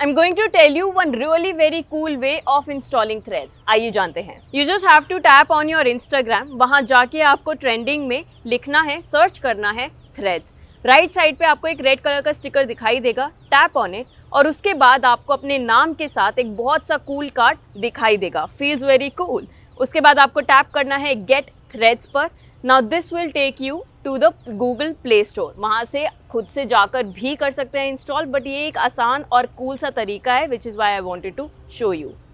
I'm going to tell you one really very cool way of installing threads. आइए जानते हैं You just have to tap on your Instagram. वहाँ जाके आपको trending में लिखना है सर्च करना है threads. राइट साइड पे आपको एक रेड कलर का स्टिकर दिखाई देगा टैप ऑन इट और उसके बाद आपको अपने नाम के साथ एक बहुत सा कूल कार्ड दिखाई देगा फील्स वेरी कूल उसके बाद आपको टैप करना है गेट थ्रेड्स पर now this will take you to the Google Play Store वहाँ से खुद से जाकर भी कर सकते हैं इंस्टॉल बट ये एक आसान और कूल cool सा तरीका है which is why I wanted to show you